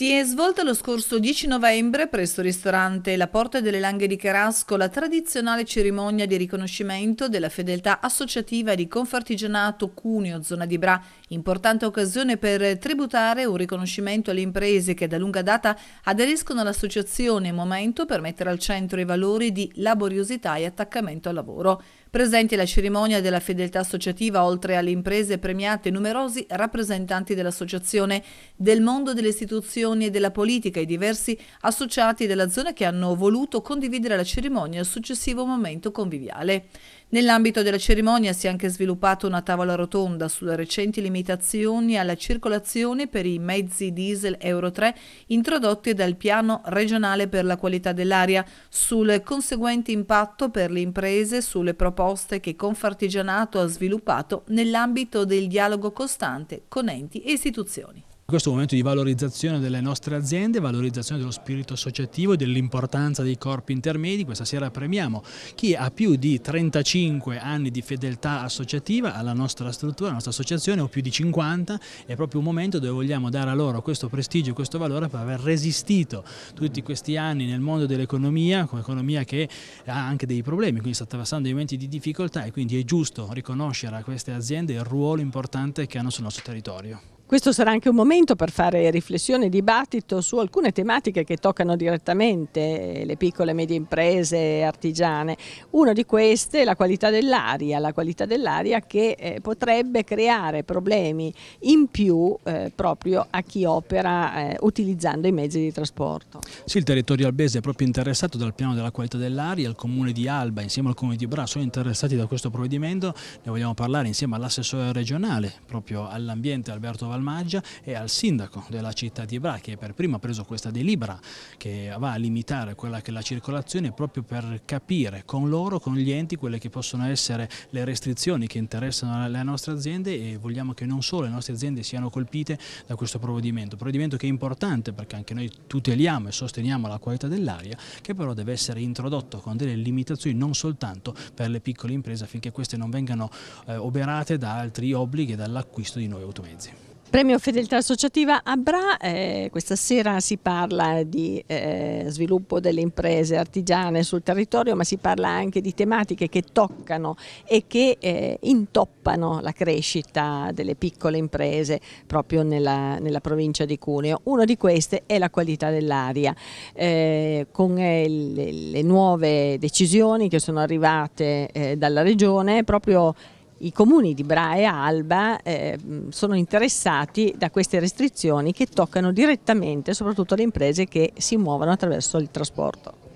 Si è svolta lo scorso 10 novembre presso il ristorante La Porta delle Langhe di Carasco la tradizionale cerimonia di riconoscimento della fedeltà associativa di Confartigianato Cuneo, zona di Bra, importante occasione per tributare un riconoscimento alle imprese che da lunga data aderiscono all'associazione, momento per mettere al centro i valori di laboriosità e attaccamento al lavoro. Presenti alla cerimonia della fedeltà associativa, oltre alle imprese premiate, numerosi rappresentanti dell'associazione, del mondo delle istituzioni e della politica e diversi associati della zona che hanno voluto condividere la cerimonia al successivo momento conviviale. Nell'ambito della cerimonia si è anche sviluppata una tavola rotonda sulle recenti limitazioni alla circolazione per i mezzi diesel Euro 3 introdotti dal piano regionale per la qualità dell'aria, sul conseguente impatto per le imprese sulle proposte che Confartigianato ha sviluppato nell'ambito del dialogo costante con enti e istituzioni. Questo è un momento di valorizzazione delle nostre aziende, valorizzazione dello spirito associativo e dell'importanza dei corpi intermedi. Questa sera premiamo chi ha più di 35 anni di fedeltà associativa alla nostra struttura, alla nostra associazione, o più di 50. È proprio un momento dove vogliamo dare a loro questo prestigio, e questo valore per aver resistito tutti questi anni nel mondo dell'economia, un'economia che ha anche dei problemi, quindi sta attraversando dei momenti di difficoltà e quindi è giusto riconoscere a queste aziende il ruolo importante che hanno sul nostro territorio. Questo sarà anche un momento per fare riflessione e dibattito su alcune tematiche che toccano direttamente le piccole e medie imprese artigiane. Una di queste è la qualità dell'aria, la qualità dell'aria che eh, potrebbe creare problemi in più eh, proprio a chi opera eh, utilizzando i mezzi di trasporto. Sì, il territorio albese è proprio interessato dal piano della qualità dell'aria, il comune di Alba insieme al comune di Bra sono interessati da questo provvedimento, ne vogliamo parlare insieme all'assessore regionale proprio all'ambiente Alberto Valente Valmaggia e al sindaco della città di Ebra che per prima ha preso questa delibera che va a limitare quella che è la circolazione proprio per capire con loro, con gli enti, quelle che possono essere le restrizioni che interessano le nostre aziende e vogliamo che non solo le nostre aziende siano colpite da questo provvedimento, provvedimento che è importante perché anche noi tuteliamo e sosteniamo la qualità dell'aria che però deve essere introdotto con delle limitazioni non soltanto per le piccole imprese affinché queste non vengano eh, oberate da altri obblighi e dall'acquisto di nuovi automezzi. Premio Fedeltà Associativa Abra, eh, questa sera si parla di eh, sviluppo delle imprese artigiane sul territorio ma si parla anche di tematiche che toccano e che eh, intoppano la crescita delle piccole imprese proprio nella, nella, provincia di Cuneo. Una di queste è la qualità dell'aria. Eh, con eh, le, le, nuove decisioni che sono arrivate eh, dalla regione proprio i comuni di Bra e Alba eh, sono interessati da queste restrizioni che toccano direttamente soprattutto le imprese che si muovono attraverso il trasporto.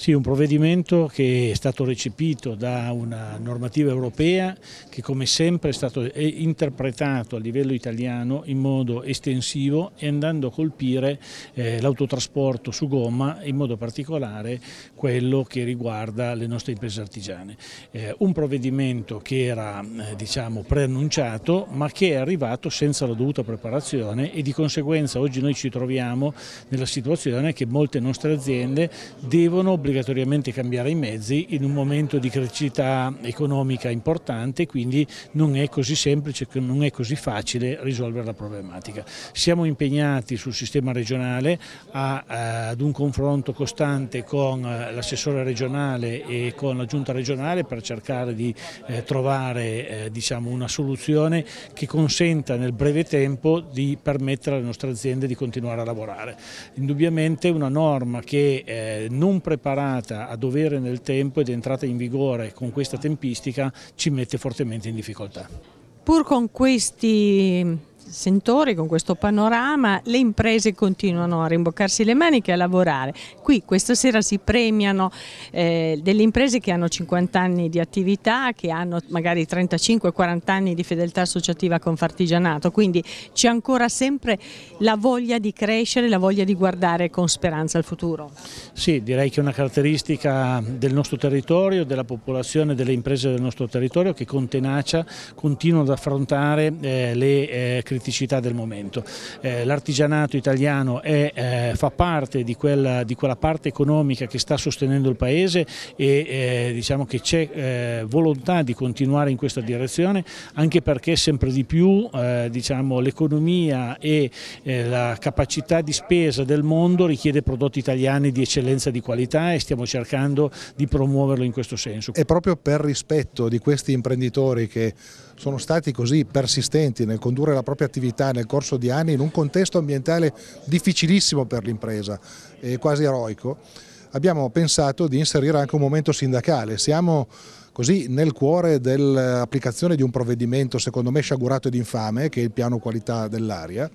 Sì, un provvedimento che è stato recepito da una normativa europea che come sempre è stato interpretato a livello italiano in modo estensivo e andando a colpire eh, l'autotrasporto su gomma, in modo particolare quello che riguarda le nostre imprese artigiane. Eh, un provvedimento che era eh, diciamo, preannunciato ma che è arrivato senza la dovuta preparazione e di conseguenza oggi noi ci troviamo nella situazione che molte nostre aziende devono obbligare obbligatoriamente cambiare i mezzi in un momento di crescita economica importante, quindi non è così semplice, non è così facile risolvere la problematica. Siamo impegnati sul sistema regionale a, eh, ad un confronto costante con eh, l'assessore regionale e con la giunta regionale per cercare di eh, trovare eh, diciamo una soluzione che consenta nel breve tempo di permettere alle nostre aziende di continuare a lavorare. Indubbiamente una norma che eh, non prepara preparata a dovere nel tempo ed è entrata in vigore con questa tempistica ci mette fortemente in difficoltà. Pur con questi sentori, con questo panorama, le imprese continuano a rimboccarsi le maniche e a lavorare. Qui questa sera si premiano eh, delle imprese che hanno 50 anni di attività, che hanno magari 35-40 anni di fedeltà associativa con Fartigianato, quindi c'è ancora sempre la voglia di crescere, la voglia di guardare con speranza al futuro. Sì, direi che è una caratteristica del nostro territorio, della popolazione, delle imprese del nostro territorio che con tenacia continuano ad affrontare eh, le eh, crisi criticità del momento. Eh, L'artigianato italiano è, eh, fa parte di quella, di quella, parte economica che sta sostenendo il Paese e eh, diciamo che c'è eh, volontà di continuare in questa direzione anche perché sempre di più eh, diciamo, l'economia e la capacità di spesa del mondo richiede prodotti italiani di eccellenza di qualità e stiamo cercando di promuoverlo in questo senso. E proprio per rispetto di questi imprenditori che sono stati così persistenti nel condurre la propria attività nel corso di anni in un contesto ambientale difficilissimo per l'impresa, e eh, quasi eroico, abbiamo pensato di inserire anche un momento sindacale. Siamo così nel cuore dell'applicazione di un provvedimento secondo me sciagurato ed infame che è il piano qualità dell'aria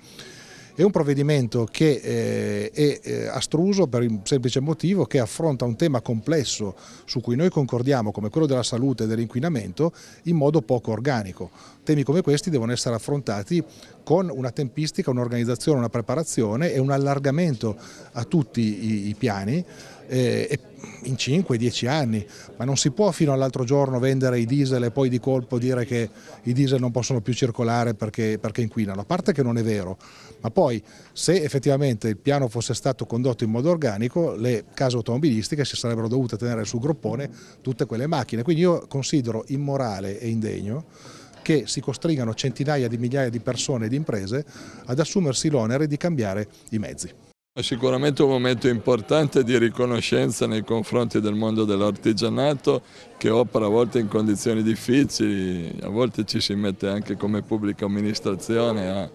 è un provvedimento che eh, è eh, astruso per il semplice motivo che affronta un tema complesso su cui noi concordiamo come quello della salute e dell'inquinamento in modo poco organico temi come questi devono essere affrontati con una tempistica, un'organizzazione, una preparazione e un allargamento a tutti i, piani eh, in 5-10 anni, ma non si può fino all'altro giorno vendere i diesel e poi di colpo dire che i diesel non possono più circolare perché, perché inquinano, a parte che non è vero, ma poi se effettivamente il piano fosse stato condotto in modo organico le case automobilistiche si sarebbero dovute tenere sul groppone tutte quelle macchine, quindi io considero immorale e indegno che si costringano centinaia di migliaia di persone e di imprese ad assumersi l'onere di cambiare i mezzi. È sicuramente un momento importante di riconoscenza nei confronti del mondo dell'artigianato che opera a volte in condizioni difficili, a volte ci si mette anche come pubblica amministrazione a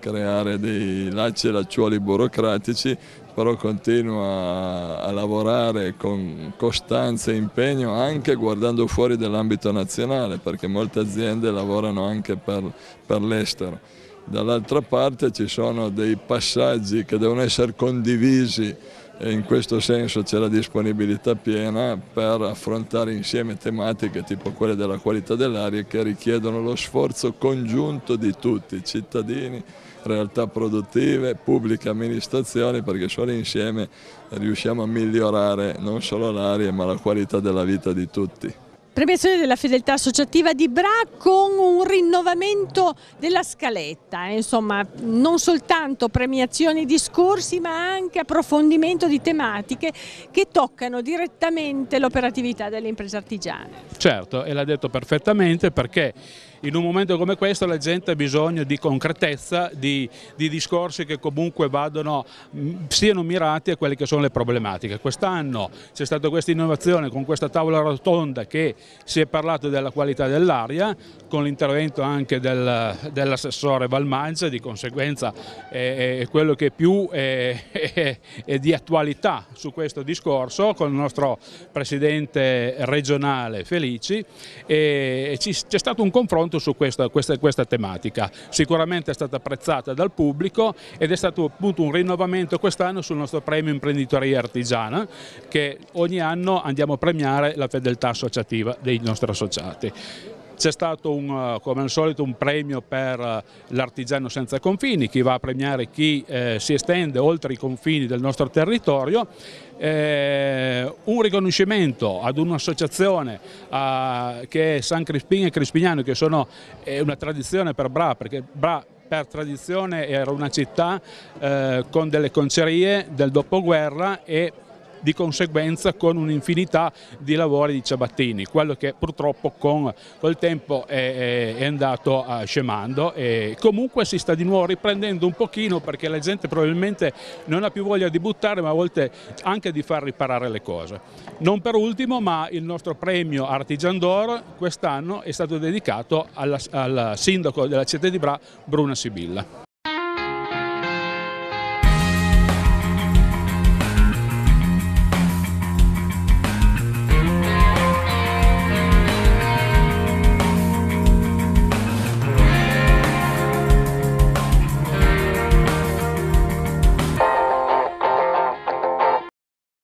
creare dei lacci e lacciuoli burocratici, però continua a lavorare con costanza e impegno anche guardando fuori dall'ambito nazionale perché molte aziende lavorano anche per, per l'estero. Dall'altra parte ci sono dei passaggi che devono essere condivisi e in questo senso c'è la disponibilità piena per affrontare insieme tematiche tipo quelle della qualità dell'aria che richiedono lo sforzo congiunto di tutti, cittadini, realtà produttive, pubbliche amministrazioni perché solo insieme riusciamo a migliorare non solo l'aria ma la qualità della vita di tutti. Premiazione della fedeltà associativa di Bra con un rinnovamento della scaletta, eh. insomma non soltanto premiazioni di scorsi ma anche approfondimento di tematiche che toccano direttamente l'operatività delle imprese artigiane. Certo, e l'ha detto perfettamente perché in un momento come questo la gente ha bisogno di concretezza, di, di discorsi che comunque vadano, mm, siano mirati a quelle che sono le problematiche. Quest'anno c'è stata questa innovazione con questa tavola rotonda che si è parlato della qualità dell'aria, con l'intervento anche del, dell'assessore Valmanza, di conseguenza è, è quello che più è, è, è di attualità su questo discorso, con il nostro presidente regionale Felici, e c'è stato un confronto confronto su questa, questa, questa tematica. Sicuramente è stata apprezzata dal pubblico ed è stato appunto un rinnovamento quest'anno sul nostro premio imprenditoria artigiana che ogni anno andiamo a premiare la fedeltà associativa dei nostri associati. C'è stato un, eh, come al solito un premio per eh, l'artigiano senza confini, chi va a premiare chi eh, si estende oltre i confini del nostro territorio, eh, un riconoscimento ad un'associazione eh, che è San Crispin e Crispignano, che sono una tradizione per Bra, perché Bra per tradizione era una città eh, con delle concerie del dopoguerra e di conseguenza con un'infinità di lavori di ciabattini, quello che purtroppo con, col tempo è, è andato eh, scemando e comunque si sta di nuovo riprendendo un pochino perché la gente probabilmente non ha più voglia di buttare ma a volte anche di far riparare le cose. Non per ultimo ma il nostro premio Artigian d'Oro quest'anno è stato dedicato alla, al sindaco della città di Bra, Bruna Sibilla.